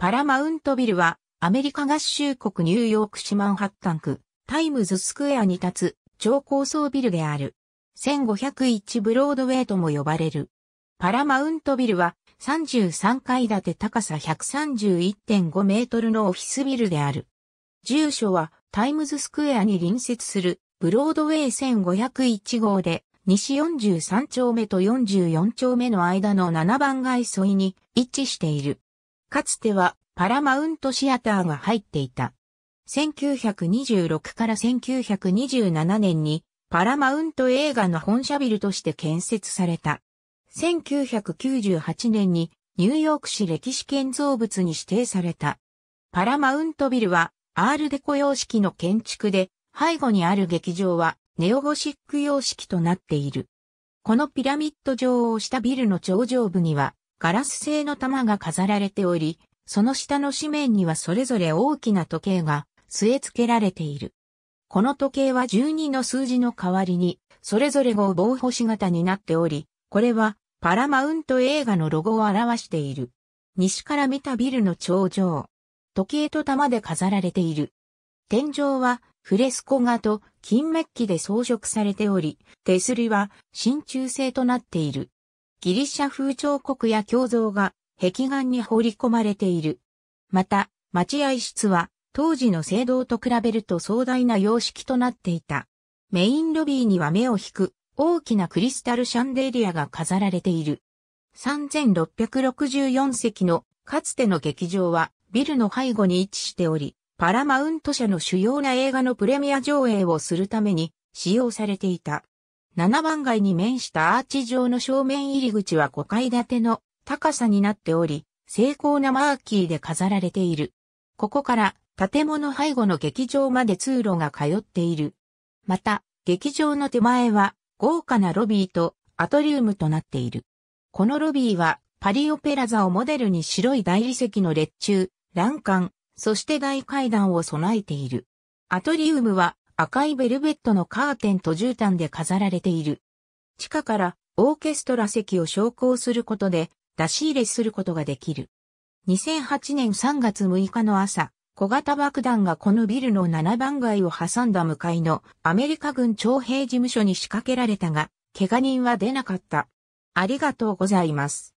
パラマウントビルは、アメリカ合衆国ニューヨーク市マンハッタン区、タイムズスクエアに立つ、超高層ビルである。1501ブロードウェイとも呼ばれる。パラマウントビルは、33階建て高さ131.5メートルのオフィスビルである。住所は、タイムズスクエアに隣接する、ブロードウェイ1501号で、西43丁目と44丁目の間の7番街沿いに位置している。かつてはパラマウントシアターが入っていた。1926から1927年にパラマウント映画の本社ビルとして建設された。1998年にニューヨーク市歴史建造物に指定された。パラマウントビルはアールデコ様式の建築で背後にある劇場はネオゴシック様式となっている。このピラミッド状をしたビルの頂上部にはガラス製の玉が飾られており、その下の紙面にはそれぞれ大きな時計が据え付けられている。この時計は12の数字の代わりに、それぞれ5を棒星型になっており、これはパラマウント映画のロゴを表している。西から見たビルの頂上。時計と玉で飾られている。天井はフレスコ画と金メッキで装飾されており、手すりは真鍮製となっている。ギリシャ風彫刻や胸像が壁岩に放り込まれている。また、待合室は当時の聖堂と比べると壮大な様式となっていた。メインロビーには目を引く大きなクリスタルシャンデリアが飾られている。3664席のかつての劇場はビルの背後に位置しており、パラマウント社の主要な映画のプレミア上映をするために使用されていた。7番街に面したアーチ状の正面入り口は5階建ての高さになっており、精巧なマーキーで飾られている。ここから建物背後の劇場まで通路が通っている。また、劇場の手前は豪華なロビーとアトリウムとなっている。このロビーはパリオペラ座をモデルに白い大理石の列柱、欄干、そして大階段を備えている。アトリウムは赤いベルベットのカーテンと絨毯で飾られている。地下からオーケストラ席を昇降することで出し入れすることができる。2008年3月6日の朝、小型爆弾がこのビルの7番街を挟んだ向かいのアメリカ軍徴兵事務所に仕掛けられたが、怪我人は出なかった。ありがとうございます。